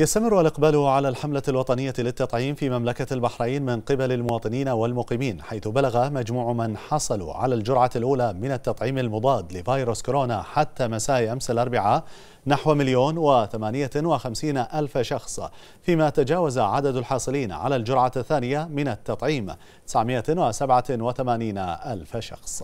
يستمر الإقبال على الحملة الوطنية للتطعيم في مملكة البحرين من قبل المواطنين والمقيمين حيث بلغ مجموع من حصلوا على الجرعة الأولى من التطعيم المضاد لفيروس كورونا حتى مساء أمس الأربعاء نحو مليون وثمانية وخمسين ألف شخص فيما تجاوز عدد الحاصلين على الجرعة الثانية من التطعيم 987 ألف شخص